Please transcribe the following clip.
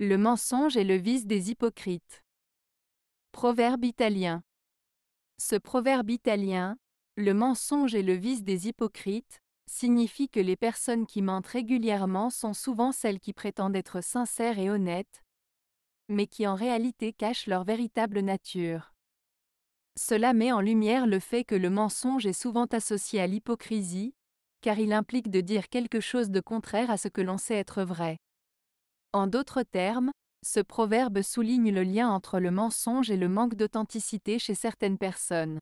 Le mensonge est le vice des hypocrites. Proverbe italien. Ce proverbe italien, le mensonge est le vice des hypocrites, signifie que les personnes qui mentent régulièrement sont souvent celles qui prétendent être sincères et honnêtes, mais qui en réalité cachent leur véritable nature. Cela met en lumière le fait que le mensonge est souvent associé à l'hypocrisie, car il implique de dire quelque chose de contraire à ce que l'on sait être vrai. En d'autres termes, ce proverbe souligne le lien entre le mensonge et le manque d'authenticité chez certaines personnes.